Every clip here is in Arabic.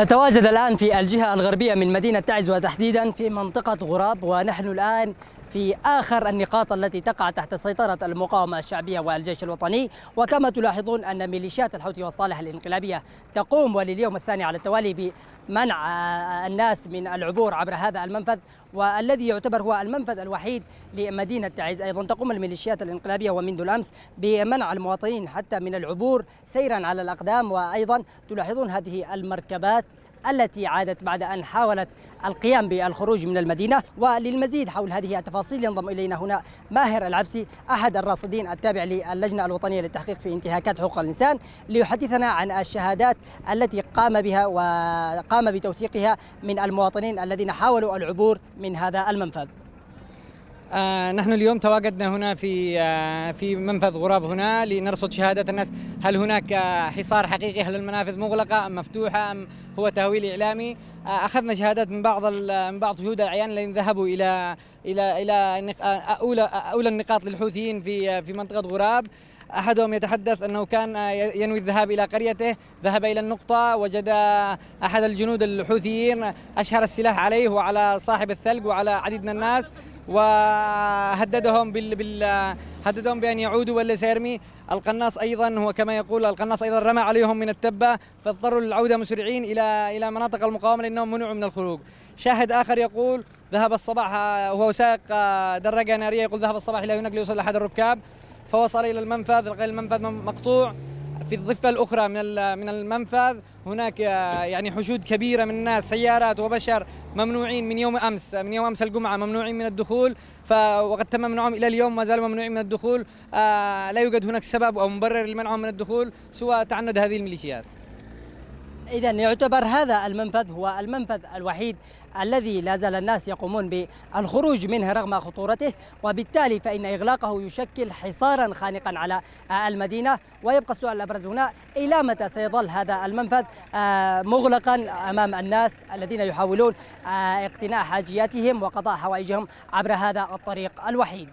نتواجد الآن في الجهة الغربية من مدينة تعز وتحديدا في منطقة غراب ونحن الآن في آخر النقاط التي تقع تحت سيطرة المقاومة الشعبية والجيش الوطني وكما تلاحظون أن ميليشيات الحوثي والصالح الانقلابية تقوم ولليوم الثاني على التوالي منع الناس من العبور عبر هذا المنفذ والذي يعتبر هو المنفذ الوحيد لمدينة تعز أيضا تقوم الميليشيات الانقلابية ومنذ الأمس بمنع المواطنين حتى من العبور سيرا على الأقدام وأيضا تلاحظون هذه المركبات التي عادت بعد أن حاولت القيام بالخروج من المدينة وللمزيد حول هذه التفاصيل ينضم إلينا هنا ماهر العبسي أحد الراصدين التابع للجنة الوطنية للتحقيق في انتهاكات حقوق الإنسان ليحدثنا عن الشهادات التي قام بها وقام بتوثيقها من المواطنين الذين حاولوا العبور من هذا المنفذ آه، نحن اليوم تواجدنا هنا في آه، في منفذ غراب هنا لنرصد شهادات الناس هل هناك آه، حصار حقيقي هل المنافذ مغلقة أم مفتوحة أم هو تهويل إعلامي أخذنا شهادات من بعض من بعض جهود الأعيان الذين ذهبوا إلى إلى إلى أولى أولى النقاط للحوثيين في في منطقة غراب أحدهم يتحدث أنه كان آه، ينوي الذهاب إلى قريته ذهب إلى النقطة وجد آه، أحد الجنود الحوثيين أشهر السلاح عليه وعلى صاحب الثلج وعلى عديد من الناس وهددهم بال... بال... آه، هددهم بأن يعودوا ولا سيرمي القناص أيضا هو كما يقول القناص أيضا رمى عليهم من التبة فاضطروا للعودة مسرعين إلى إلى مناطق المقاومة لأنهم منعوا من الخروج شاهد آخر يقول ذهب الصباح وهو سائق دراجة نارية يقول ذهب الصباح إلى هناك ليوصل أحد الركاب فوصل إلى المنفذ لقي المنفذ مقطوع في الضفة الأخرى من من المنفذ هناك آه، يعني حشود كبيرة من الناس سيارات وبشر ممنوعين من يوم أمس من يوم أمس الجمعة ممنوعين من الدخول وقد تم منعهم إلى اليوم ما زالوا ممنوعين من الدخول آه، لا يوجد هناك سبب أو مبرر لمنعهم من الدخول سوى تعند هذه الميليشيات إذا يعتبر هذا المنفذ هو المنفذ الوحيد الذي لا زال الناس يقومون بالخروج منه رغم خطورته وبالتالي فإن إغلاقه يشكل حصارا خانقا على المدينة ويبقى السؤال الأبرز هنا إلى متى سيظل هذا المنفذ آه، مغلقا أمام الناس الذين يحاولون آه، اقتناء حاجياتهم وقضاء حوائجهم عبر هذا الطريق الوحيد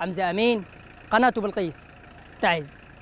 حمزة أمين قناة بلقيس تعز